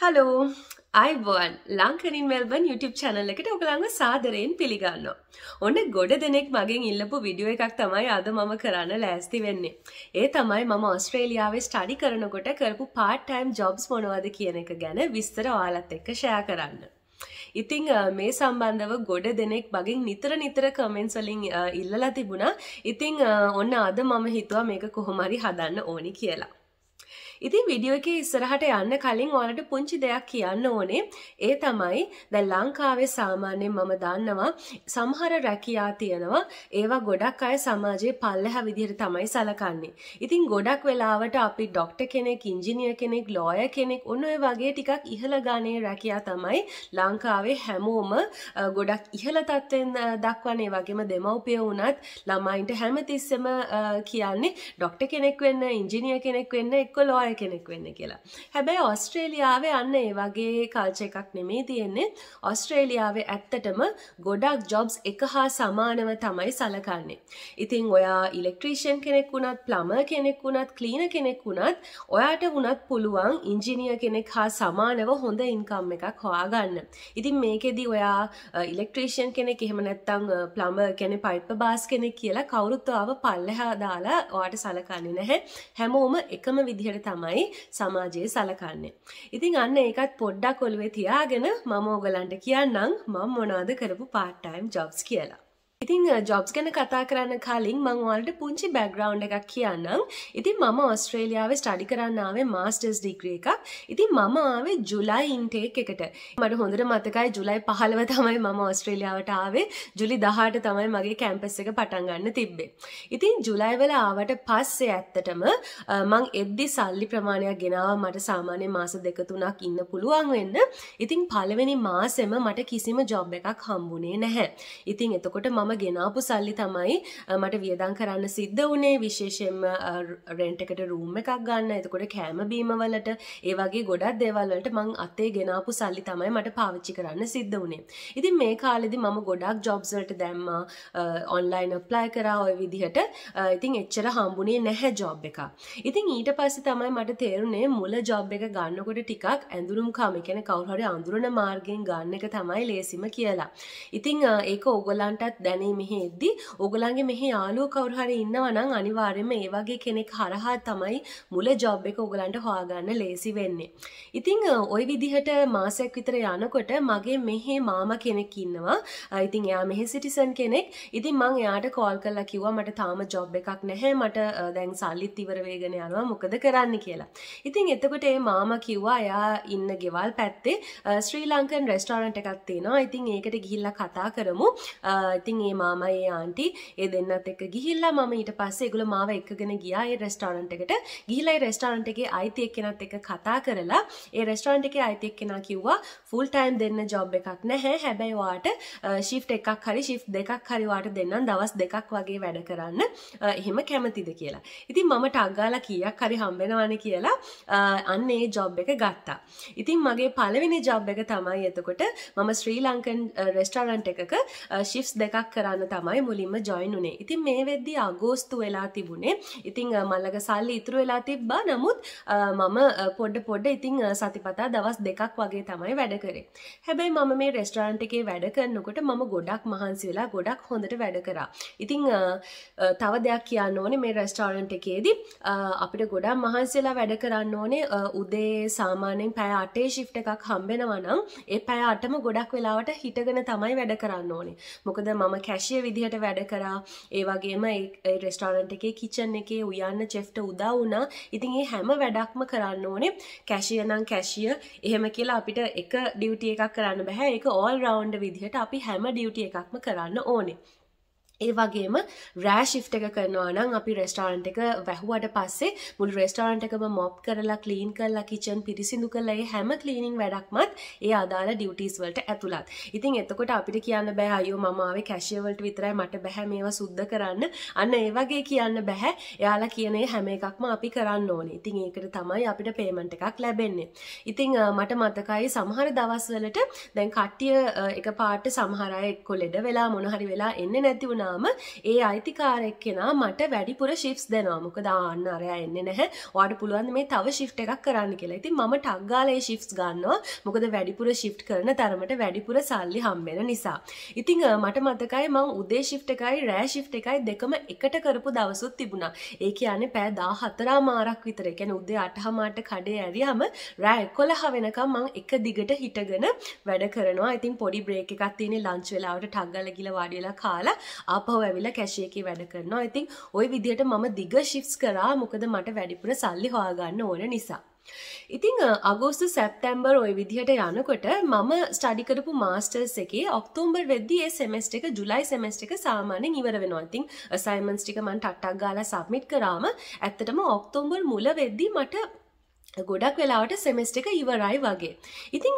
Hello අයිබෝන් ලංකනින් Melbourne YouTube channel එකට ඔගලන්ව සාදරයෙන් පිළිගන්නවා. ඔන්න ගොඩ දෙනෙක් මගෙන් ඉල්ලපු වීඩියෝ එකක් තමයි අද මම කරන්න ලෑස්ති වෙන්නේ. ඒ තමයි මම ඕස්ට්‍රේලියාවේ ස්ටඩි කරනකොට කරපු part time jobs මොනවද කියන එක ගැන විස්තර ඔයාලත් එක්ක ෂෙයා කරන්න. ඉතිං මේ සම්බන්ධව ගොඩ දෙනෙක් බගින් නිතර නිතර කමෙන්ස්වලින් ඉල්ලලා තිබුණා ඉතිං ඔන්න අද මම හිතුවා මේක කොහොමරි හදන්න ඕනි කියලා. ඉතින් විඩියෝ එකේ ඉස්සරහට යන්න කලින් ඔයාලට පුංචි දෙයක් කියන්න ඕනේ. ඒ තමයි දැන් ලංකාවේ සාමාන්‍යයෙන් මම දන්නවා සමහර රැකියා තියෙනවා. ඒවා ගොඩක් අය සමාජයේ පල්ලෙහා විදිහට තමයි සලකන්නේ. ඉතින් ගොඩක් වෙලාවට අපි ඩොක්ටර් කෙනෙක්, ඉංජිනේර කෙනෙක්, ලෝයර් කෙනෙක් ඔන්න ඔය වගේ ටිකක් ඉහළ ගානේ රැකියා තමයි ලංකාවේ හැමෝම ගොඩක් ඉහළ තත්ත්වෙන් දක්වන්නේ වගේම දෙමව්පිය වුණත් ළමයින්ට හැමතිස්සෙම කියන්නේ ඩොක්ටර් කෙනෙක් වෙන්න, ඉංජිනේර කෙනෙක් වෙන්න එක්ක ලෝයර් අය කෙනෙක් වෙන්න කියලා. හැබැයි ඔස්ට්‍රේලියාවේ අන්න ඒ වගේ කල්ච එකක් නෙමේ තියෙන්නේ. ඔස්ට්‍රේලියාවේ ඇත්තටම ගොඩක් ජොබ්ස් එක හා සමානව තමයි සලකන්නේ. ඉතින් ඔයා ඉලෙක්ට්‍රීෂන් කෙනෙක් වුණත්, ප්ලම්බර් කෙනෙක් වුණත්, ක්ලීනර් කෙනෙක් වුණත්, ඔයාට වුණත් පුළුවන් ඉංජිනියර් කෙනෙක් හා සමානව හොඳ ඉන්කම් එකක් හොයාගන්න. ඉතින් මේකෙදි ඔයා ඉලෙක්ට්‍රීෂන් කෙනෙක් එහෙම නැත්නම් ප්ලම්බර් කෙනෙක්, පයිප් බාස් කෙනෙක් කියලා කවුරුත් ඔයාව පල්ලෙහා දාලා ඔයාට සලකන්නේ නැහැ. හැමෝම එකම විදිහට තමයි තමයි සමාජයේ සලකන්නේ. ඉතින් අන්න ඒකත් පොඩ්ඩක් ඔළුවේ තියාගෙන මම ඕගලන්ට කියන්නම් මම මොනවද කරපු පාට් ටයිම් ජොබ්ස් කියලා. ඉතින් ජොබ්ස් ගැන කතා කරන්න කලින් මං ඔයාලට පුංචි බැග්‍රවුන්් එකක් කියන්නම් ඉතින් මම ඔස්ට්‍රේලියාව ස්ටඩි කරන්නාවේ මාස්ටර්ස් ඩිග්‍රිය එකක් ඉතින් මම ආවේ ජුලයි ඉන්ටේක් එකට මට හොඳට මතකයි ජුලයි පහලව තමයි මම ඔස්ට්‍රේලියාවට ආවේ ජුලි දහට තමයි මගේ කැම්පස් එක පටන්ගන්න තිබ්බේ ඉතින් ජුලයිවල ආවට පස්සේ ඇත්තටම මං එද්දි සල්ලි ප්‍රමාණයක් ගෙනාව මට සාමාන්‍ය මාස දෙක තුනක් ඉන්න පුළුවන් වෙන්න ඉතින් පළවෙනි මාසෙම මට කිසිම ජොබ් එකක් හම්බුනේ නැහැ ඉතින් එතකොට මම මම ගෙනාපු සල්ලි තමයි මට වියදං කරන්න සිද්ධ වනේ විශේෂෙන් රෙන්ටකට රූම් එකක් ගන්න එතකොට කෑම බීමවලට ඒවගේ ගොඩක් දෙවල්වලට මං අත්තේ ගෙනාපු සල්ලි තමයි මට පාවිච්චි කරන්න සිද්ධ වනේ ඉතින් මේ කාලෙදි මම ගොඩක් ජොබ්සලට දැම්මා ඔන්ලයින් ප්ලයි කරා ඔය විදිහට ඉතින් එච්චර හම්බුණේ නැහැ ජොබ් එක ඉතින් ඊට පස්සේ තමයි මට තේරුණේ මුල ජොබ් එක ගන්නකොට ටිකක් ඇඳුරුම් කාම කැන කවුහරි අඳුරන මාර්ගෙන් ගන්න එක තමයි ලේසිම කියලා ඉතිං ඒක ඕගොලන්ටත් දැන ගානේ මෙහෙ එද්දි ඔගලන්ගේ මෙහෙ යාලුව කවුරු හරි ඉන්නවා නම් අනිවාර්යයෙන්ම ඒ වගේ කෙනෙක් හරහා තමයි මුල ජොබ් එක ඔගලන්ට හොයාගන්න ලේසි වෙන්නේ. ඉතින් ওই විදිහට මාසයක් විතර යනකොට මගේ මෙහෙ මාමා කෙනෙක් ඉන්නවා. ඉතින් එයා මෙහෙ සිටිසන් කෙනෙක්. ඉතින් මං එයාට කෝල් කරලා කිව්වා මට තාම ජොබ් එකක් නැහැ. මට දැන් සල්ලිත් ඉවර වෙගෙන යනවා. මොකද කරන්න කියලා. ඉතින් එතකොට ඒ මාමා කිව්වා එයා ඉන්න ගෙවල් පැත්තේ ශ්‍රී ලංකන් රෙස්ටෝරන්ට එකක් තියෙනවා ඉතින් ඒකට ගිහිල්ලා කතා කරමු ඉතින් මේ මාමයි ආන්ටි ඒ දෙන්නත් එක්ක ගිහිල්ලා මම ඊට පස්සේ ඒගොල්ලෝ මාව එක්කගෙන ගියා ඒ රෙස්ටෝරන්ට් එකට. ගිහිල්ලා ඒ රෙස්ටෝරන්ට් එකේ අයිති එක්කෙනත් එක්ක කතා කරලා ඒ රෙස්ටෝරන්ට් එකේ අයිති එක්කෙනා කිව්වා ෆුල් ටයිම් දෙන්න ජොබ් එකක් නැහැ. හැබැයි ඔයාට shift එකක් හරි shift දෙකක් හරි ඔයාට දෙන්නම් දවස් දෙකක් වගේ වැඩ කරන්න. එහෙම කැමතිද කියලා. ඉතින් මම ටග් ගාලා කීයක් හරි හම්බෙනවනේ කියලා අන්න ඒ ජොබ් එක ගත්තා. ඉතින් මගේ පළවෙනි ජොබ් එක තමයි එතකොට මම ශ්‍රී ලංකන් රෙස්ටරන්ට් එකක ශිෆ්ස් දෙකක් කරන්න තමයි මුලින්ම ජොයින් උනේ. ඉතින් මේ වෙද්දි අගෝස්තු වෙලා තිබුණේ. ඉතින් මල්ලක සල්ලි ඉතුරු වෙලා තිබ්බා. නමුත් මම පොඩ පොඩ ඉතින් සතිපතා දවස් දෙකක් වගේ තමයි වැඩ කරේ. හැබැයි මම මේ රෙස්ටොරන්ට් එකේ වැඩ කරනකොට මම ගොඩක් මහන්සි වෙලා ගොඩක් හොඳට වැඩ කරා. ඉතින් තව දෙයක් කියන්න ඕනේ මේ රෙස්ටොරන්ට් එකේදී අපිට ගොඩක් මහන්සි වෙලා වැඩ කරන්න ඕනේ උදේ සාමාන්‍යයෙන් පැය 8 shift එකක් හම්බෙනවා නම් ඒ පැය 8ම ගොඩක් වෙලාවට හිටගෙන තමයි වැඩ කරන්න ඕනේ. මොකද මම කැශය විදිහට වැඩ කරා ඒවගේම රෙස්ටාරන්ට එකේ කිචන් එකේ උයන්න චෙෆ්ට උදා වුණා ඉතින් ඒ හැම වැඩක්ම කරන්න ඕනේ කැශිය නම් කැශිය එහෙම කියලා අපිට එක ඩියුටිය එකක් කරන්න බැහැ එක ඕල් රවන්් විදිහට අපි හැම ඩියුටිය එකක්ම කරන්න ඕනේ ඒ වගේම රෑ ශිෆ්ට එක කරනවා නම් අපි රෙස්ටාරන්ට් එක වැහුවට පස්සේ මුළු රෙස්ටාරන්ට් එකම මොප් කරලා ක්ලීන් කරලා කිචන් පිරිසිදු කරලා ඒ හැම ක්ලීනින් වැඩක්මත් ඒ අදාළ ඩියුටිස් වලට ඇතුළත්. ඉතින් එතකොට අපිට කියන්න බෑ අයියෝ මම ආවේ කැෂියර් වලට විතරයි මට බෑ මේවා සුද්ධ කරන්න. අන්න ඒ වගේ කියන්න බෑ. එයාලා කියන හැම එකක්ම අපි කරන්න ඕනේ. ඉතින් ඒකට තමයි අපිට පේමන්ට් එකක් ලැබෙන්නේ. ඉතින් මට මතකයි සමහර දවස්වලට දැන් කට්ටිය එකපාරට සමහර අය එක්ක ලෙඩ වෙලා මොන හරි වෙලා එන්නේ නැති වුණා වුණාම ඒ අයිතිකාරයක් කෙනා මට වැඩිපුර ශිප්ස් දෙනවා මොකද ආන්න අරයා එන්නේ නැහැ ඔයාට පුළුවන් මේ තව ශිෆ්ට් එකක් කරන්න කියලා. ඉතින් මම ටක් ගාලා ඒ ශිෆ්ට්ස් ගන්නවා. මොකද වැඩිපුර ශිෆ්ට් කරන තරමට වැඩිපුර සල්ලි හම්බෙන නිසා. ඉතින් මට මතකයි මම උදේ ශිෆ්ට් එකයි රෑ ශිෆ්ට් එකයි දෙකම එකට කරපු දවසුත් තිබුණා. ඒ කියන්නේ පැය 14 මාරක් විතර. ඒ කියන්නේ උදේ 8 මාට කඩේ ඇරියාම රෑ 11 වෙනකම් මම එක දිගට හිටගෙන වැඩ කරනවා. ඉතින් පොඩි බ්‍රේක් එකක් තියෙන ලන්ච් වෙලාවට ටක් ගාලා ගිහලා වාඩි වෙලා කාලා ආපහු ඇවිල්ලා කැෂිය එකේ වැඩ කරනවා. ඉතින් ওই විදිහට මම දිග ෂිෆ්ට්ස් කරා මොකද මට වැඩිපුර සල්ලි හොයාගන්න ඕන නිසා. ඉතිං අගෝස්තු සැප්තැම්බර් ඔය විදිහට යනකොට මම ස්ටඩිකරපු මාස්ටර්ස් එකේ ඔක්තෝම්බර් වෙද්දී ඒ සෙමස්ට එක ජුලයි සෙමස්ට එක සාමානෙන් ඉවර වෙනවා ඉතිං සයිමන්ස්ටික මන් ටට්ටක් ගාලා සබ්මිට් කරාම ඇත්තටම ඔක්තෝම්බර් මුල වෙද්දී මට ගොඩක් වෙලාවට සෙමස්ට එක ඉවරයි වගේ. ඉතිං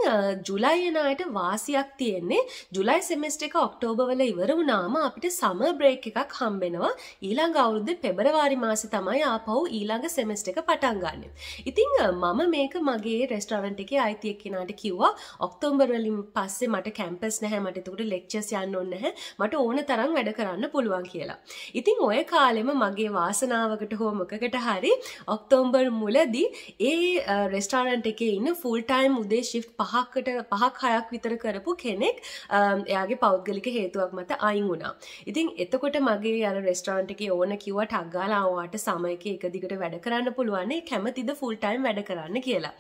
ජුලයියනයට වාසියක් තියෙන්නේ ජුලයි සෙමස්ට එක ඔක්ටෝබවල ඉවර වුණාම අපිට සම බ්‍රේක් එකක් හම්බෙනවා ඊළඟ අවුරුද්ද පෙබරවාරි මාසි තමයි ආපහු ඊළඟ සෙමස්ට එක පටන්ගන්න. ඉතිං මම මේක මගේ රෙස්ටරන්ට එක අයිතියක් කෙනට කිව්වා ඔක්තෝම්බරලින් පස්සේ මට කැම්පස් නැහැ මටතකට ලෙක්චස් යන්න ඔන්නහැ මට ඕන තරම් වැඩ කරන්න පුළුවන් කියලා. ඉතිං ඔය කාලෙම මගේ වාසනාවකට හෝමකට හරි ඔක්තෝම්බර් මුලදී ඒ ඒ රෙස්ටාරන්ට් එකේ ඉන්න ෆුල්ටයිම් උදේ ශි් පහක්කට පහක් හයක් විතර කරපු කෙනෙක් එයාගේ පෞද්ගලික හේතුවක් මත අයින් වුණා ඉතින් එතකොට මගේ අර රෙස්ටාරන්ට් එකේ ඕන කිව්වට අක්ගාලාවාට සමයක එක දිගට වැඩ කරන්න පුළුවන්නේ කැමතිද ෆුල්ටයිම් වැඩ කරන්න කියලා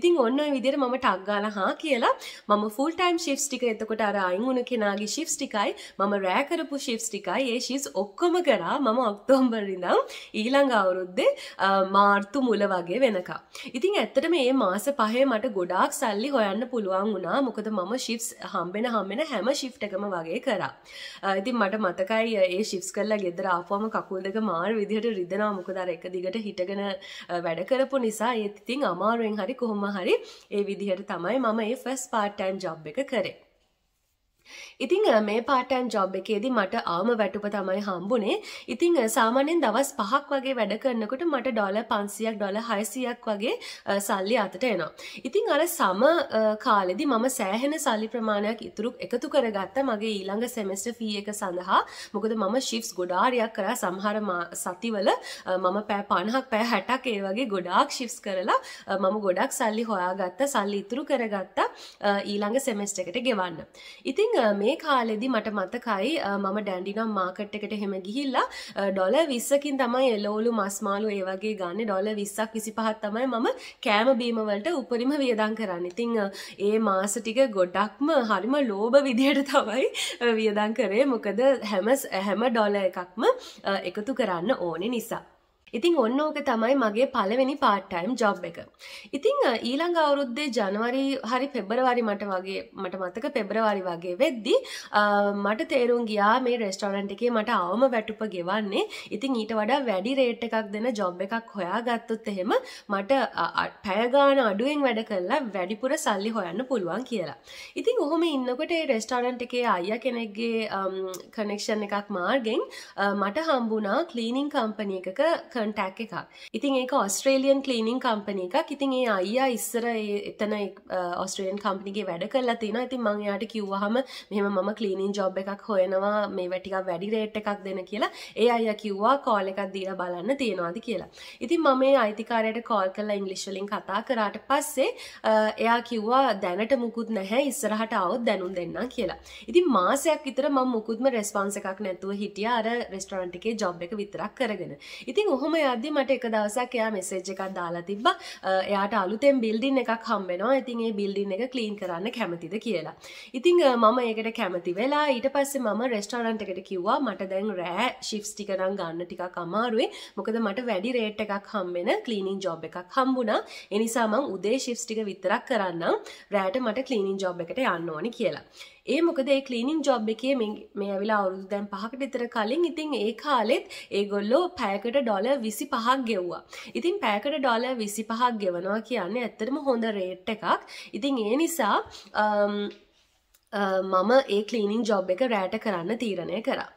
ඉතින් ඔන්න විදිර මම ටක්ගාල හා කියලා මම ෆුල්ටයිම් ශිප්ස් ටික එතකොට අර අයින් වුණ කෙනගේ ශිප්ස් ටිකයි මම රෑකරපු ශිප්ස් ටිකයි ඒ ශිස් ඔක්කොම කරා මම ඔක්තෝම්බරිනම් ඊළඟ අවුරුද්දේ මාර්තු මුල වගේ වෙනකා ඉතින් ඇත්තට මේ මාස පහේ මට ගොඩාක් සල්ලි හොයන්න පුළුවන් වුණා මොකද මම ශිප්ස් හම්බෙන හම්බෙන හැම ශිප්ට එකම වගේ කරා. ඉතින් මට මතකයි ඒ ශිප්ස් කරලා ගෙදර ආපුවම කකුල් දෙක මාර විදිහට රිදෙනවා මොකද අර එක දිගට හිටගෙන වැඩ කරපු නිසා ඒත් ඉතින් අමාරුවෙන් හරි කොහොම හරි ඒ විදිහට තමයි මම ඒ ෆස් පාර්ට් ටයිම් ජොබ් එක කරේ. ඉතිං මේ පාටන් ජොබ් එකේදී මට ආම වැටුප තමයි හම්බුනේ ඉතිං සාමාන්‍යෙන් දවස් පහක් වගේ වැඩ කරනකොට මට ඩොල පන්සියක් ඩොල හයිසියක් වගේ සල්ලි අතට එනවා. ඉතිං අර සම කාලෙදි මම සෑහෙන සල්ලි ප්‍රමාණයක් ඉතුරු එකතු කරගත්ත මගේ ඊළඟ සෙමස්ට ෆී එක සඳහා මොකද මම ශිෆ්ස් ගොඩාරයක් කරා සම්හර සතිවල මම පෑ පණහක් පෑ හැටක් ඒ වගේ ගොඩාක් ශිෆ්ස් කරලා මම ගොඩක් සල්ලි හොයාගත්ත සල්ලි ඉතුරු කරගත්තා ඊළඟ සෙමස්ට එකට ගෙවන්න. ඉතිං මේ කාලෙදි මට මතකයි මම ඩැන්ඩිනම් මාකට් එකට හෙම ගිහිල්ලා ඩොල විස්සකින් තමයි එලෝලු මස්මාලු ඒවගේ ගන්න ඩොල විස්සක් විසි පහත් තමයි මම කෑම බීමවලට උපරිම වියදං කරන්න ඉතිං ඒ මාස ටික ගොඩක්ම හරිම ලෝභ විදියට තමයි වියදං කරේ මොකද හැම හැම ඩොල එකක්ම එකතු කරන්න ඕනෙ නිසා ඉතිං ඔන්න ඕක තමයි මගේ පළවෙනි පාට්ටයිම් ජොබ් එක. ඉතිං ඊළඟ අවුරුද්දේ ජනවරි හරි පෙබරවරි මට වගේ මට මතක පෙබරවරි වගේ වෙද්දි මට තේරුම් ගියා මේ රෙස්ටෝරන්ට් එකේ මට අවම වැටුප ගෙවන්නේ ඉතිං ඊට වඩා වැඩි රේට් එකක් දෙන ජොබ් එකක් හොයා ගත්තොත් එහෙම මට පැයගාන අඩුවෙන් වැඩ කරලා වැඩිපුර සල්ලි හොයන්න පුළුවන් කියලා. ඉතින් ඔහොම ඉන්නකොට රෙස්ටෝරන්ට් එකේ අයිය කෙනෙක්ගේ කනෙක්ෂන් එකක් මාර්ගෙන් මට හම්බුණා ක්ලීනිං කම්පනිය එකක කර කන්ටැක් එකක් ඉතින් ඒක ඔස්ට්‍රේලියන් කලීනිින් කම්පනය එකක් ඉතින් ඒ අයියා ඉස්සර එතන ඔස්ට්‍රේන් කම්පිනිගේ වැඩ කරලා තින ඉතින් මංයාට කිව්වහම මෙම මම කලීනින් ජොබ් එකක් හොයනවා මේ වැටික වැඩි රේට් එකක් දෙන කියලා ඒ අය කිව්වා කෝල එකක් දීර බලන්න තියෙනවාද කියලා ඉතින් මම අයිතිකාරයට කෝල් කරලා ඉංගලිශ්ලින් කතා කරාට පස්සේ එයා කිව්වා දැනට මුකුත් නැහැ ඉස්සරහට අවුත් දැනුම් දෙන්න කියලා ඉතින් මාසයක් විතර ම මුකුත්ම රෙස්පන්ස එකක් නැතුව හිටිය අර රෙස්ටරන්ට් එකේ ජොබ් එක විතරක් කරගෙන ඉතින් ඔහ කොහොම යද්දි මට එක දවසක් එයා මෙසේජ් එකක් දාලා තිබ්බා එයාට අලුතෙන් බිල්ඩින් එකක් හම්බෙනවා ඉතින් ඒ බිල්ඩින් එක ක්ලීන් කරන්න කැමතිද කියලා. ඉතින් මම ඒකට කැමති වෙලා ඊට පස්සේ මම රෙස්ටෝරන්ට් එකට කිව්වා මට දැන් රෑ ෂිෆ්ට්ස් ටික නම් ගන්න ටිකක් අමාරුයි. මොකද මට වැඩි රේට් එකක් හම්බෙන ක්ලීනින් ජොබ් එකක් හම්බුණා. ඒ නිසා මම උදේ ෂිෆ්ට්ස් ටික විතරක් කරන්නම්. රෑට මට ක්ලීනින් ජොබ් එකට යන්න ඕනි කියලා. ඒ මොකද ඒ ක්ලීනින් ජොබ් එකේ මේ ඇවිලා අවුරුදු දැන් පහකට විතර කලින් ඉතින් ඒ කාලෙත් ඒගොල්ලෝ පැයකට ඩොල විසි පහක් ගෙව්වා. ඉතින් පැයකට ඩොල විසි පහක් ගෙවනවා කියන්නේ ඇත්තටම හොඳ රේට් එකක්. ඉතින් ඒ නිසා මම ඒ කලීනින් ජොබ් එක රෑට කරන්න තීරණය කරා.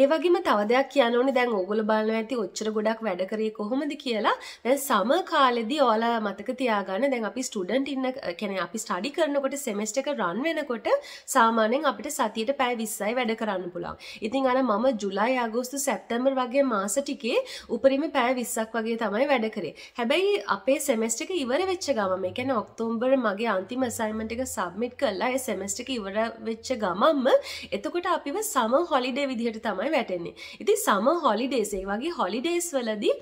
ඒ වගේම තව දෙයක් කියන්න ඕනේ දැන් ඕගොල්ලෝ බලනවා ඇති ඔච්චර ගොඩක් වැඩ කරේ කොහොමද කියලා. දැන් සම කාලෙදී ඔයාලා මතක තියාගන්න දැන් අපි ස්ටුඩන්ට් ඉන්න කියන්නේ අපි ස්ටඩි කරනකොට සෙමෙස්ටර් එක රන් වෙනකොට සාමාන්‍යයෙන් අපිට සතියට පැය 20යි වැඩ කරන්න පුළුවන්. ඉතින් අර මම ජූලයි අගෝස්තු සැප්තැම්බර් වගේ මාස ටිකේ උපරිම පැය 20ක් වගේ තමයි වැඩ කරේ. හැබැයි අපේ සෙමෙස්ටර් එක ඉවර වෙච්ච ගමම ඒ කියන්නේ ඔක්තෝබර් මගේ අන්තිම අසයින්මන්ට් එක සබ්මිට් කරලා ඒ සෙමෙස්ටර් එක ඉවර වෙච්ච ගමම්ම එතකොට අපිව සම හොලිඩේ විදිහට විදියට තමයි වැටෙන්නේ ඉති සම හොලිඩේසේ වගේ හොලිඩේස් වලදී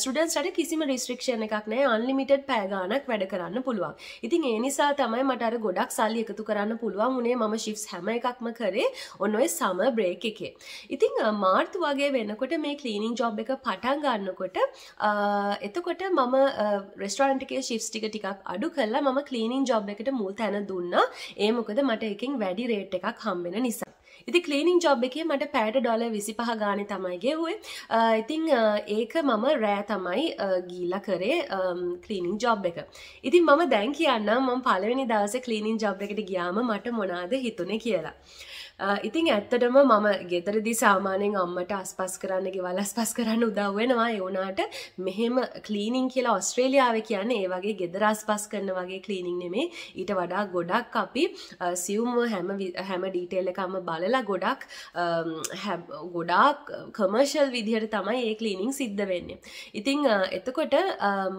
ස්ටඩන්ස්ට කිසිම රිස්ට්‍රක්ෂණ එකක් නෑ අන්ලිමිටඩ් පෑගානක් වැඩ කරන්න පුළුවන් ඉතින් ඒ නිසා තමයි මටර ගොඩක් සල්ලි එකතු කරන්න පුළුවන් උනේ මම ශිප්ස් හැම එකක්ම කරේ ඔන්න ඔය සම බ්‍රේක් එකේ ඉතිං මාර්තු වගේ වෙනකොට මේ කලීනිින් ජොබ් එක පටන් ගන්නකොට එතකොට මම රෙස්ටරන්ටගේ ශිප්ස් ටික ටිකක් අඩු කල්ලා මම කලීනිින් ජොබ් එකට මුල් තැන දුන්නා ඒ මොකද මට එකින් වැඩි රේට් එකක් හම්බෙන නිසා ඉති කලීනිින් ජොබ් එකේ මට පෑට ඩොල විසි පහ ගාන තමයිගේ හුවේ ඉතිං ඒක මම රෑ තමයි ගීල කරේ කලීනිින් ජොබ් එක ඉතින් මම දැන් කියන්න මම පලවෙනි දස කලීනිින් ජොබ් එකට ගියාම මට මොනාද හිතුනේ කියලා Uh, ඉතිං ඇත්තටම මම ගෙදරදි සාමානයෙන් අම්මට අස්පස් කරන්න ගෙවල් අස්පස් කරන්න උදව්වෙනවා එවුනාට මෙහෙම කලීනිං කියලා ඔස්ට්‍රේලියාව කියන්නේ ඒ වගේ ගෙදර අස්පස් කරන වගේ කලීනිං නෙමේ ඊට වඩා ගොඩක් අපි uh, සියුම්ව හැම හැම ඩීටේල් එකම බලලා ගොඩක් um, ගොඩාක් කමර්ශල් විදිහට තමයි ඒ කලීනිං සිද්ධ වෙන්නේ ඉතිං uh, එතකොට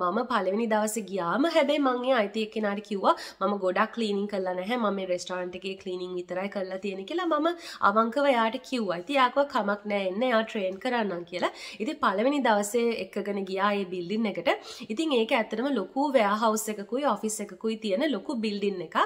මම පලවෙනි දවස ගියාම හැබැයි මංගේ අයිතිය කෙනට කිව්වා මම ගොඩක් කලීනිින් කලා නැහැ මම රෙස්ටාන්ට් එක කලීනිින් විතරයි කරලා තියෙන කියලා මම අවංකව යාට කිව්වා. ඉතින් යාකුව කමක් නෑ එන්න යා ට්‍රේන් කරන්නම් කියලා. ඉතින් පළවෙනි දවසේ එක්කගෙන ගියා ඒ බිල්ඩින් එකට. ඉතින් ඒක ඇත්තටම ලොකු වෙයාහවුස් එකකුයි ඔෆිස් එකකුයි තියෙන ලොකු බිල්ඩින් එකක්.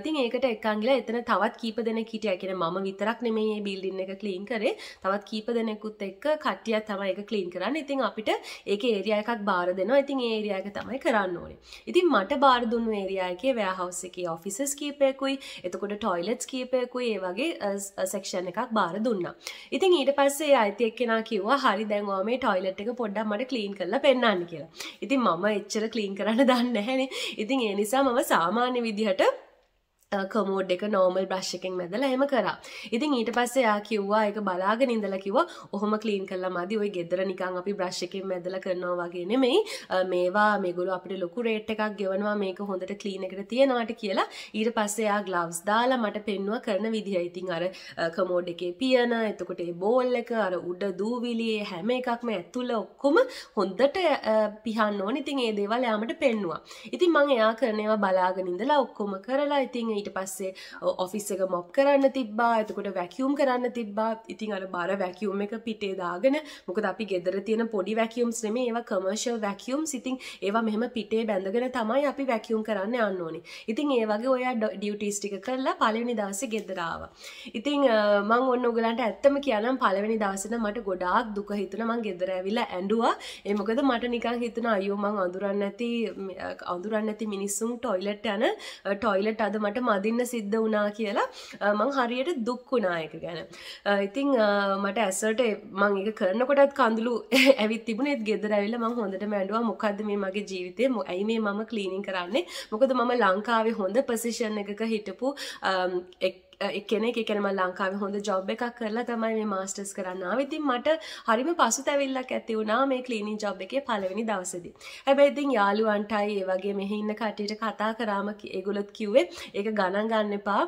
ඉතින් ඒකට එක්කන් ගිහලා එතන තවත් කීප දෙනෙක් හිටියා. කියන්නේ මම විතරක් නෙමෙයි මේ බිල්ඩින් එක ක්ලීන් කරේ. තවත් කීප දෙනෙකුත් එක්ක කට්ටිය තමයි ඒක ක්ලීන් කරන්නේ. ඉතින් අපිට ඒකේ ඒරියා එකක් බාර දෙනවා. ඉතින් ඒ ඒරියා එක තමයි කරන්න ඕනේ. ඉතින් මට බාර දුන්නු ඒරියා එකේ වෙයාහවුස් එකේ ඔෆිසස් කීපයකුයි, එතකොට ටොයිලට්ස් කීපයකුයි ඒ වගේ වගේ සෙක්ෂන් එකක් බාර දුන්නා. ඉතින් ඊට පස්සේ අයිති එක්කෙනා කිව්වා හරි දැන් ඔයා මේ ටොයිලට් එක පොඩ්ඩක් මට ක්ලීන් කරලා පෙන්නන්න කියලා. ඉතින් මම එච්චර ක්ලීන් කරන්න දන්නේ නැහැනේ. ඉතින් ඒ නිසා මම සාමාන්‍ය විදිහට කමෝඩ් එක නෝමල් බ්‍රශ්කින් මැදල හෙම කරා ඉතින් ඊට පස්සේ යා කිව්වා එක බලාගෙන ඉඳලා කිව ඔහොම කලීන් කල්ලා මදි ඔය ගෙදර නිකං අපි බ්‍රශ්කින් මැදල කරනවා වගේ නෙමෙයි මේවා මේගොලු අපිට ලොකු රේට් එකක් ගෙවනවා මේක හොඳට ක්ලීන එකට තියෙනවාට කියලා ඊට පස්සේ යා ග්ලව්ස් දාලා මට පෙන්නුව කරන විදිහ ඉතින් අර කමෝඩ් එකේ පියන එතකොට ඒ බෝල් එක අර උඩ දූවිලියේ හැම එකක්ම ඇතුළ ඔක්කොම හොඳට පිහන්න ඕන ඉතින් ඒ දේවල් යාමට පෙන්නවා ඉතින් මං එයා කරනවා බලාගෙන ඉඳලා ඔක්කොම කරලා ඉතින් ඊට පස්සේ ඔෆිස් එක මොප් කරන්න තිබ්බා එතකොට වැැකියුම් කරන්න තිබ්බා ඉතින් අර බාර වැැකියුම් එක පිටේ දාගෙන මොකද අපි ගෙදර තියෙන පොඩි වැැකියුම් නෙම ඒවා කමර්ශල් වැැකියුම් සිතින් ඒවා මෙහම පිටේ බැඳගෙන තමයි අපි වැැකියුම් කරන්න යන්න ඕනි ඉතින් ඒ වගේ ඔයා ඩියටස් ටික කරලා පලවෙනි දවසේ ගෙදරාව ඉතින් මං ඔන්න උගලන්ට ඇත්තම කියනම් පලවෙනි දවසන මට ගොඩාක් දුක හිතුන මං ගෙදර ඇවිලා ඇඩුවා එමකද මට නිකන් හිතන අයෝ මං අඳුරන්න ඇති අඳුරන්න ඇති මිනිස්සුන් ටොයිලට් යන ටොයිලට් අද මට මදින්න සිද්ධ වුණා කියලා මං හරියට දුක් වුණා එක ගැන. ඉතින් මට ඇසට මං එක කරනකොටත් කඳුළු ඇවිත් තිබුණෙත් ගෙදර ඇවිල්ලා මං හොඳට මැඬුවා මොකද්ද මේ මගේ ජීවිතේ ඇයි මේ මම ක්ලීනින් කරන්නේ? මොකද මම ලංකාවේ හොඳ පොසිෂන් එකක හිටපු කෙනෙක් එකනම ලංකාව හොඳ ජොබ් එකක් කරලා තමයි මේ මාස්ටර්ස් කරන්නාව ඉතින් මට හරිම පසු තැවිල්ලක් ඇති වුණා මේ ක්ලීනින් ජොබ් එකේ පළවෙනි දවසේදී. හැබැයි ඉතින් යාළුවන්ටයි ඒ වගේ මෙහි ඉන්න කට්ටියට කතා කරාම ඒගොල්ලොත් කිව්වේ ඒක ගණන් ගන්න එපා.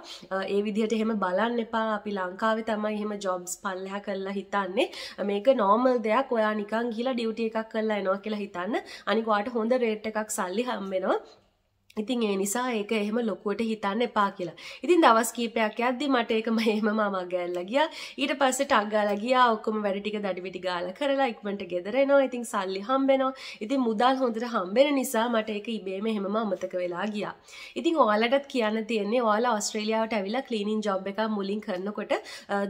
ඒ විදිහට එහෙම බලන්න එපා. අපි ලංකාවේ තමයි එහෙම ජොබ්ස් පල්ලෙහා කරලා හිතන්නේ. මේක නෝමල් දෙයක්. ඔයා නිකන් ගිහලා ඩියුටි එකක් කරලා එනවා කියලා හිතන්න. අනික ඔයාට හොඳ රේට් එකක් සල්ලි හම්බ වෙනවා. ඉතින් ඒ නිසා ඒක එහෙම ලොකුවට හිතන්න එපා කියලා. ඉතින් දවස් කීපයක් යද්දි මට ඒක මෙහෙම මම ගෑල්ලා ගියා. ඊට පස්සේ ටක් ගාලා ගියා. ඔක්කොම වැඩ ටික දඩි පිටි ගාලා කරලා ඉක්මනට ගෙදර එනවා. ඉතින් සල්ලි හම්බෙනවා. ඉතින් මුදල් හොඳට හම්බෙන නිසා මට ඒක ඉබේම එහෙමම අමතක වෙලා ගියා. ඉතින් ඔයාලටත් කියන්න තියෙන්නේ ඔයාලා ඕස්ට්‍රේලියාවට ඇවිල්ලා ක්ලීනින් ජොබ් එකක් මුලින් කරනකොට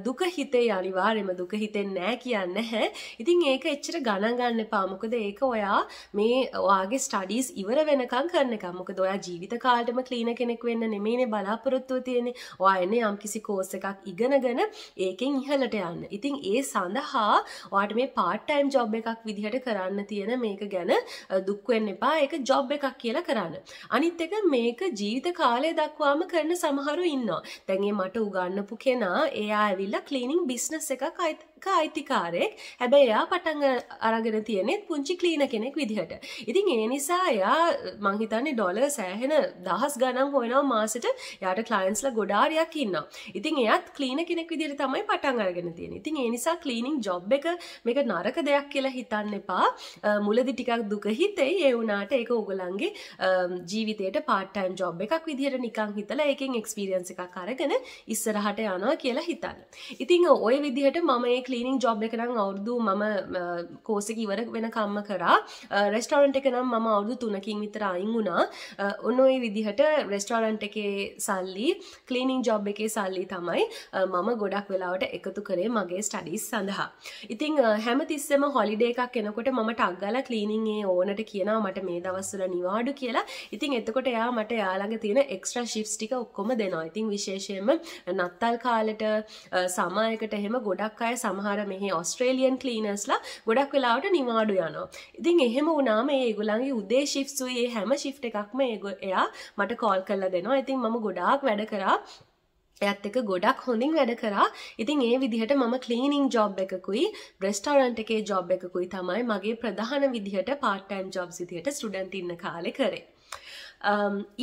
දුක හිතේ අනිවාර්යයෙන්ම දුක හිතෙන්නේ නැහැ කියන්නේ නැහැ. ඉතින් ඒක එච්චර ගණන් ගන්න එපා. මොකද ඒක ඔයා මේ ඔයාගේ ස්ටඩීස් ඉවර වෙනකන් කරන එකක්. මොකද ඔයා ඔයා ජීවිත කාලටම ක්ලීන කෙනෙක් වෙන්න නෙමේනේ බලාපොරොත්තුව තියෙන්නේ. ඔයා එන්නේ යම්කිසි කෝස් එකක් ඉගෙනගෙන ඒකෙන් ඉහළට යන්න. ඉතින් ඒ සඳහා ඔයාට මේ part time job එකක් විදිහට කරන්න තියෙන මේක ගැන දුක් වෙන්න එපා. ඒක job එකක් කියලා කරන්න. අනිත් එක මේක ජීවිත කාලය දක්වාම කරන සමහරු ඉන්නවා. දැන් මට උගන්නපු කෙනා එයා ඇවිල්ලා ක්ලීනින් බිස්නස් එකක් අයිති එක අයිතිකාරයෙක් හැබැයි එයා පටන් අරගෙන තියෙනෙත් පුංචි ක්ලීන කෙනෙක් විදිහට. ඉතින් ඒ නිසා එයා මංහිතන්නේ ඩොල සෑහෙන දහස් ගනම් හොයනව මාසට යාට ක්ලයින්ස්ල ගොඩාරයක් ඉන්න. ඉතින් එයත් ක්ලීන කෙනෙක් විදිර තමයි පටන් අරගෙන තියෙන. ඉතින් ඒ නිසා ක්ලීනිින් ජොබ් එක මේක නරක දෙයක් කියලා හිතන්න එපා මුලදි ටිකක් දුක හිතෙයි ඒ වුණාට ඒක ඕගලන්ගේ ජීවිතයට පාටයිම් ජොබ් එකක් විදිහට නිකං හිතලා ඒකෙන් එක්ස්පිරියන්ස් එකක් අරගෙන ඉස්සරහට යනවා කියලා හිතන්න. ඉතින් ඔය විදිහට මම ඒ කලීනිින් ජොබ් එකනම් අවුරුදු මම කෝසක ඉවර වෙන කම්ම කරා රෙස්ටරන්ට එක නම් මම අවුදු තුනකින් විතර අයින් වුණා ඔන්න ඔයි විදිහට රෙස්ටරන්ට එකේ සල්ලි කලීනිින් ජොබ් එකේ සල්ලි තමයි මම ගොඩක් වෙලාවට එකතු කරේ මගේ ස්ටඩිස් සඳහා ඉතිං හැම තිස්සම හොලිඩේ එකක් එනකොට මම ටක්ගල කලීනින්ගේ ඕනට කියනා මට මේ දවස්සල නිවාඩු කියලා ඉතින් එතකොට එයා මට යාළඟ තියෙන එක්ස්ට්‍ර ශිප්ස් ටික ඔක්කොම දෙනවා ඉතින් විශේෂයෙන්ම නත්තල් කාලට සමායකට එහෙම ගොඩක් අය සම සමහර මෙහි ඔස්ට්‍රේලියන් කලීනස්ලා ගොඩක් වෙලාවට නිවාඩු යනවා ඉතින් එහෙම වුනාම ඒගුලන්ගේ උදේ ශිප්සුයේ හැම ශිප් එකක්ම ඒගො එයා මට කෝල් කරලා දෙනවා ඉතින් මම ගොඩාක් වැඩ කරා ඇත් එක ගොඩක් හොඳින් වැඩ කරා ඉතින් ඒ විදිහට මම කලීනිං ජොබ් එකකුයි බ්‍රෙස්ටරන්ට් එකේ ජොබ් එකකුයි තමයි මගේ ප්‍රධාන විදිහට පාට්ටයිම් ජොබ් සිදිහට ස්ටඩන්ට ඉන්න කාලෙ කරේ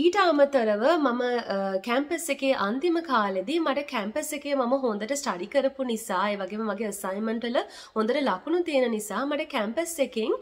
ඊට අමතරව මම කැම්පස් එකේ අන්තිම කාලෙදී මට කැම්පස් එකේ මම හොඳට ස්ටඩි කරපු නිසා ඒ වගේම මගේ අසයින්මන්ට්වල හොඳට ලකුණු තියෙන නිසා මට කැම්පස් එකෙන්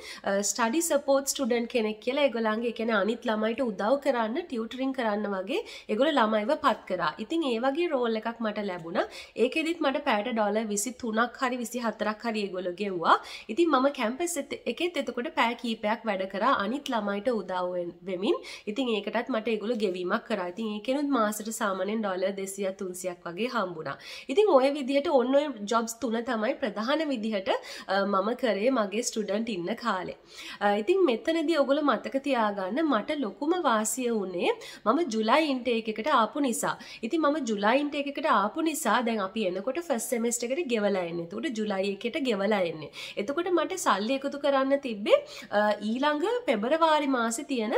ස්ටඩි සපෝට් ස්ටුඩන්ට් කෙනෙක් කියලා ඒගොල්ලන්ගේ කියන්නේ අනිත් ළමයිට උදව් කරන්න ටියුටරින් කරන්න වගේ ඒගොල්ලෝ ළමයිව පත් කරා. ඉතින් ඒ වගේ රෝල් එකක් මට ලැබුණා. ඒකෙදිත් මට පැයට ඩොලර් 23ක් හරි 24ක් හරි ඒගොල්ලෝ ගෙව්වා. ඉතින් මම කැම්පස් එකෙත් එතකොට පැය කීපයක් වැඩ කරා අනිත් ළමයිට උදව් වෙමින්. ඉතින් ඉතින් ඒකටත් මට ඒගොල්ලෝ ගෙවීමක් කරා. ඉතින් ඒකෙනුත් මාසෙට සාමාන්‍යයෙන් ඩොලර් 200ක් 300ක් වගේ හම්බුණා. ඉතින් ওই විදිහට ඔන්න ඔය ජොබ්ස් තුන තමයි ප්‍රධාන විදිහට මම කරේ මගේ ස්ටුඩන්ට් ඉන්න කාලේ. ඉතින් මෙතනදී ඔගොල්ලෝ මතක තියාගන්න මට ලොකුම වාසිය වුණේ මම ජුලයි ඉන්ටේක් එකට ආපු නිසා. ඉතින් මම ජුලයි ඉන්ටේක් එකට ආපු නිසා දැන් අපි එනකොට ෆස්ට් සෙමෙස්ටර් එකට ගෙවලා එන්නේ. එතකොට ජුලයි එකට ගෙවලා එන්නේ. එතකොට මට සල්ලි එකතු කරන්න තිබ්බේ ඊළඟ පෙබරවාරි මාසේ තියෙන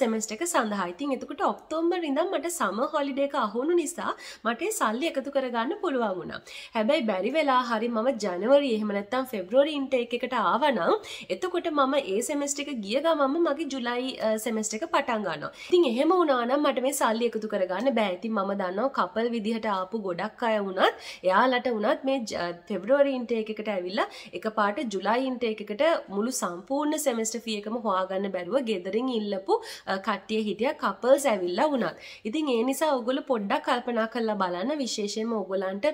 සෙමෙස්ටර් පොඩ්කාස්ට් එක සඳහා ඉතින් එතකොට ඔක්තෝම්බර් ඉඳන් මට සම හොලිඩේක අහුණු නිසා මට සල්ලි එකතු කරගන්න පුළුවන් වුණා හැබැයි බැරි වෙලා හරි මම ජනවරි එහෙම නැත්තම් ෆෙබ්‍රවරි ඉන්ටේක් එකට ආවනම් එතකොට මම ඒ සෙමස්ට් එක ගිය ගමම මගේ ජුලයි සෙමස්ට් එක පටන් ගන්නවා ඉතින් එහෙම වුණා නම් මට මේ සල්ලි එකතු කරගන්න බෑ ඉතින් මම දන්නවා කපල් විදිහට ආපු ගොඩක් අය වුණත් එයාලට වුණත් මේ පෙබ්‍රෝරි ඉන්ටේක එකට ඇවිල්ලා එක පාට ජුලයි ඉන්ටේක එකට මුළු සම්පූර්ණ සෙමස්ට ෆියකම හවාගන්න බැරුව ගෙදරින් ඉල්ලපු කට කට්ටිය හිටිය කපල්ස් ඇවිල්ලා වුණත්. ඉතින් ඒ නිසා ඔගොල්ලෝ පොඩ්ඩක් කල්පනා කරලා බලන්න විශේෂයෙන්ම ඔයගොල්ලන්ට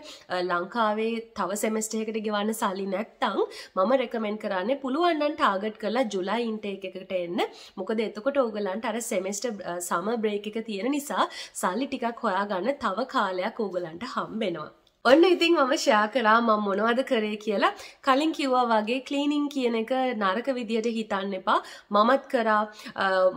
ලංකාවේ තව සෙමෙස්ටර් එකකට ගෙවන්න සල්ලි නැත්නම් මම රෙකමෙන්ඩ් කරන්නේ පුළුවන් නම් ටාගට් කරලා ජූලයි ඉන්ටේක් එකකට එන්න. මොකද එතකොට ඔයගොල්ලන්ට අර සෙමෙස්ටර් සමර් බ්‍රේක් එක තියෙන නිසා සල්ලි ටිකක් හොයාගන්න තව කාලයක් ඔයගොල්ලන්ට හම්බ වෙනවා. ඔන්න ඉතින් මම ෂයා කරා මම මොනවද කරේ කියලා කලින් කිව්වා වගේ ක්ලීනින් කියන එක නරක විදියට හිතන්න එපා මමත් කරා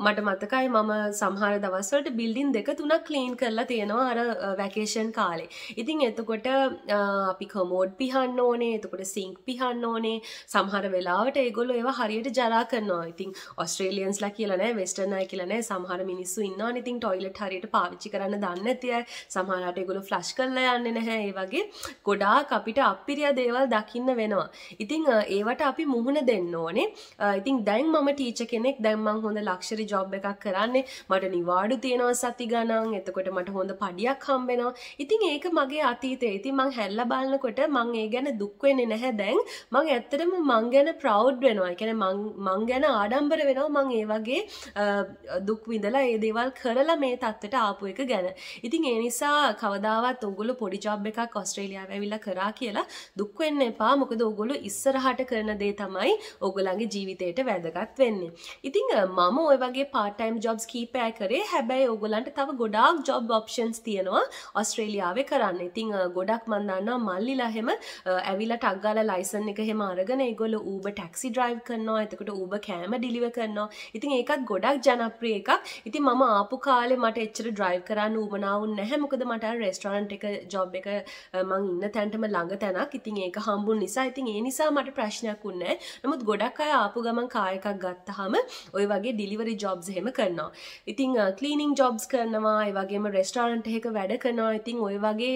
මට මතකයි මම සමහර දවස්වලට බිල්ඩින් දෙක තුනක් ක්ලීන් කරලා තියෙනවා අර වැකේෂන් කාලේ ඉතින් එතකොට අපි කමෝඩ් පිහන්න ඕනේ එතකොට සිංක් පිහන්න ඕනේ සමහර වෙලාවට ඒගොල්ලෝ ඒවා හරියට ජරා කරනවා ඉතින් ඔස්ට්‍රේලියන්ස්ලා කියලා නෑ වෙස්ටර්න් අය කියලා නෑ සමහර මිනිස්සු ඉන්නවා ඉතින් ටොයිලට් හරියට පාවිච්චි කරන්න දන්නේ නැති අය සමහරට ඒගොල්ලෝ ෆ්ලෂ් කරලා යන්නේ නැහැ ඒ වගේ වගේ ගොඩාක් අපිට අපිරිය දේවල් දකින්න වෙනවා. ඉතිං ඒවට අපි මුහුණ දෙන්න ඕනේ ඉතින් දැන් මම ටීච කෙනෙක් දැම්මං හොඳ ලක්ෂරි ජොබ් එකක් කරන්නේ මට නිවාඩු තියෙනවා සති ගණන් එතකොට මට හොඳ පඩියක් හම්බෙනවා ඉතිං ඒක මගේ අතීතේ ඉතින් මං හැල්ල බලන්නකොට මං ඒ ගැන දුක්වෙන්නේ නැහැ දැන් මං ඇත්තටම මං ගැන ප්‍රව් වෙනවා එකන මං ගැන ආඩම්බර වෙනවා මං ඒ වගේ දුක් විඳලා ඒ දේවල් කරලා මේ තත්ත්වට ආපු එක ගැන ඉතින් ඒ නිසා කවදාවත් උගුල පොඩිජබ් එකක් ඔස් ඔස්ට්‍රේලියාව ඇවිල්ලා කරා කියලා දුක් වෙන්න එපා මොකද ඔයගොල්ලෝ ඉස්සරහට කරන දේ තමයි ඔයගොල්ලන්ගේ ජීවිතයට වැදගත් වෙන්නේ. ඉතින් මම ওই වගේ part time jobs කීපයක් කරේ. හැබැයි ඔයගොල්ලන්ට තව ගොඩාක් job options තියෙනවා ඔස්ට්‍රේලියාවේ කරන්න. ඉතින් ගොඩක් මන් දන්නවා මල්ලිලා හැම ඇවිල්ලා ටක් ගාලා ලයිසන් එක හැම අරගෙන ඒගොල්ලෝ Uber taxi drive කරනවා. එතකොට Uber කෑම deliver කරනවා. ඉතින් ඒකත් ගොඩක් ජනප්‍රිය එකක්. ඉතින් මම ආපු කාලේ මට එච්චර drive කරන්න උවමනාවුන් නැහැ. මොකද මට රෙස්ටෝරන්ට් එක ජොබ් එක මං ඉන්න තැන්ටම ළඟ තැනක් ඉතින් ඒක හම්බුන් නිසා ඉතින් ඒ නිසා මට ප්‍රශ්නයක් උන්නේ නමුත් ගොඩක් අය ආපු ගමන් කාර් එකක් ගත්තාම ওই වගේ ඩිලිවරි ජොබ්ස් එහෙම කරනවා. ඉතින් ක්ලීනින් ජොබ්ස් කරනවා, ඒ වගේම රෙස්ටෝරන්ට් එකක වැඩ කරනවා. ඉතින් ওই වගේ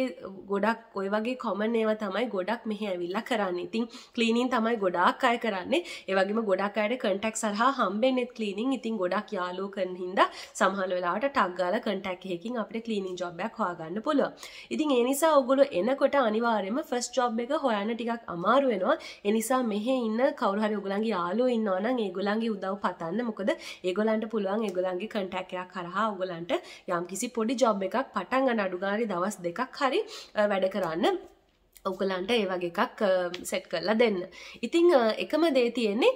ගොඩක් ওই වගේ කොමන් ඒවා තමයි ගොඩක් මෙහි ඇවිල්ලා කරන්නේ. ඉතින් ක්ලීනින් තමයි ගොඩාක් අය කරන්නේ. ඒ වගේම ගොඩක් අයට කන්ටැක්ට් සරහා හම්බෙන්නේත් ක්ලීනින්. ඉතින් ගොඩක් යාළුවෝ කරන හින්දා සමහර වෙලාවට ටග් ගාලා කන්ටැක්ට් එකකින් අපිට ක්ලීනින් ජොබ් එකක් හොයාගන්න පුළුවන්. ඉතින් ඒ නිසා ඔයගොල්ලෝ එනකොට අනිවාර්යම ෆස් ජොබ් එක හොයන්න ටිකක් අමාරු වෙනවා එනිසා මෙහෙ ඉන්න කවුරුහරි ඔගලන්ගේ යාලුවෝ ඉන්නවා නම් ඒගොල්ලන්ගේ උදව් පතන්න මොකද ඒගොල්ලන්ට පුළුවන් ඒගොල්ලන්ගේ කන්ටැක්ට් එකක් හරහා ඔගලන්ට යම්කිසි පොඩි ජොබ් එකක් පටන් ගන්න අඩු ගානේ දවස් දෙකක් හරි වැඩ කරන්න ඔගලන්ට ඒ වගේ එකක් සෙට් කරලා දෙන්න. ඉතිං එකම දේ තියෙන්නේ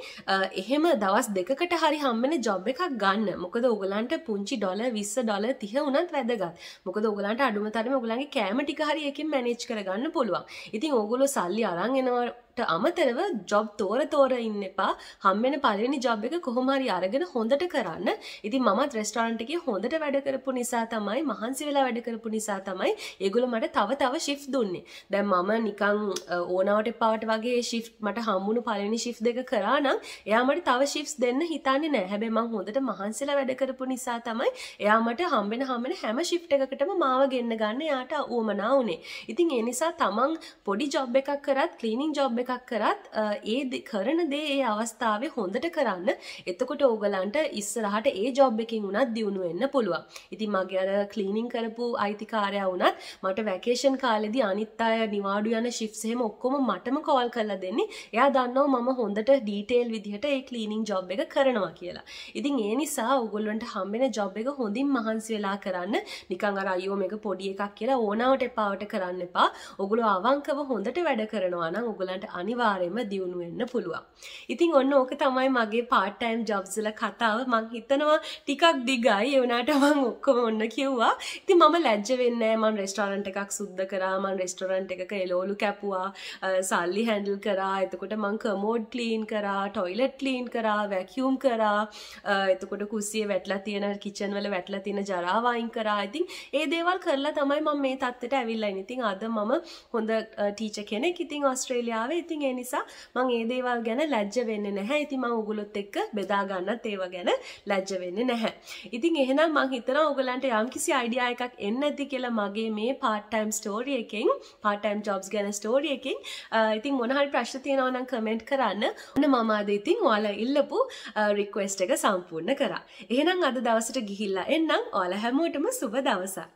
එහෙම දවස් දෙකට හරි හම්බෙන ජොබ් එකක් ගන්න මොකද ඔගලන්ට පුංචි ඩොල විස්ස ඩොල තිහ උනත් වැදගත් මොකද ඔගලන්ට අඩුමතරම ඔගලන්ගේ කෑම ටික හරි එකින් මැනේජ් කරගන්න පුළුවන් ඉතින් ඕගොලො සල්ලි අරන් එනවා ජොබ්ට අමතරව ජොබ් තෝර තෝර ඉන්න එපා හම්මෙන පලවෙනි ජොබ් එක කොහොමහරි අරගෙන හොඳට කරන්න ඉති මත් රෙස්ටරන්ටගේ හොඳට වැඩ කරපු නිසා තමයි මහන්සි වෙලා වැඩ කරපු නිසා තමයි ඒගොල මට තව තව ශිෆ් දුන්නේ දැන් මම නිකං ඕනවට පාට වගේ ශිෆ් මට හම්මුණු පලනි ශිෆ් දෙක කරානම් එයාමට තව ශිෆ්ස් දෙන්න හිතන්නේ නෑ හැබැ මං හොඳට මහන්සලා වැඩ කරපු නිසා තමයි එයාමට හම්බෙන හමෙන හැම ශිප් එකකටම මාව ගෙන්න්න ගන්න යාට ඕමනා වනේ ඉතින් ඒ නිසා තමන් පොඩි ජොබ් එකක් කරත් ක්ලීනිින් ජොබ් එකක් කරත් ඒ කරන දේ ඒ අවස්ථාවේ හොඳට කරන්න එතකොට ඕගලන්ට ඉස්සරහට ඒ ජොබ් එකින් වුණත් දියුණු වෙන්න පුළුවන්. ඉතින් මගේ අර ක්ලීනින් කරපු අයිතිකාරයා වුණත් මට වැකේෂන් කාලෙදී අනිත් අය නිවාඩු යන ශිෆ්ට්ස් එහෙම ඔක්කොම මටම කෝල් කරලා දෙන්නේ. එයා දන්නවා මම හොඳට ඩීටේල් විදිහට ඒ ක්ලීනින් ජොබ් එක කරනවා කියලා. ඉතින් ඒ නිසා ඕගොල්ලන්ට හම්බෙන ජොබ් එක හොඳින් මහන්සි වෙලා කරන්න. නිකන් අර අයියෝ මේක පොඩි එකක් කියලා ඕනාවට එපාවට කරන්න එපා. ඔගොල්ලෝ අවංකව හොඳට වැඩ කරනවා නම් ඔගලන්ට අනිවාර්යයෙන්ම දියුණු වෙන්න පුළුවන්. ඉතින් ඔන්න ඕක තමයි මගේ part time jobs වල කතාව. මං හිතනවා ටිකක් දිගයි. ඒ වුණාට මං ඔක්කොම ඔන්න කිව්වා. ඉතින් මම ලැජ්ජ වෙන්නේ නැහැ. මං රෙස්ටෝරන්ට් එකක් සුද්ධ කරා. මං රෙස්ටෝරන්ට් එකක එළවලු කැපුවා. සල්ලි හැන්ඩල් කරා. එතකොට මං කමෝඩ් ක්ලීන් කරා, ටොයිලට් ක්ලීන් කරා, වැකියුම් කරා. එතකොට කුස්සිය වැටලා තියෙන කිචන් වල වැටලා තියෙන ජරාව අයින් කරා. ඉතින් ඒ දේවල් කරලා තමයි මම මේ තත්ත්වයට ඇවිල්ලා ඉන්නේ. ඉතින් අද මම හොඳ ටීචර් කෙනෙක් ඉතින් ඔස්ට්‍රේලියාවේ ඉතින් ඒ නිසා මම මේ දේවල් ගැන ලැජ්ජ වෙන්නේ නැහැ. ඉතින් මම ඔයගොල්ලොත් එක්ක බෙදා ගන්නත් ඒවා ගැන ලැජ්ජ වෙන්නේ නැහැ. ඉතින් එහෙනම් මම හිතනවා ඔයගලන්ට යම්කිසි අයිඩියා එකක් එන්න ඇති කියලා මගේ මේ part time story එකෙන් part time jobs ගැන story එකෙන් ඉතින් මොන හරි ප්‍රශ්න තියෙනවා නම් කමෙන්ට් කරන්න. ඔන්න මම අද ඉතින් ඔයාලා ඉල්ලපු රික්වෙස්ට් එක සම්පූර්ණ කරා. එහෙනම් අද දවසට ගිහිල්ලා එන්නම් ඔයාලා හැමෝටම සුබ දවසක්.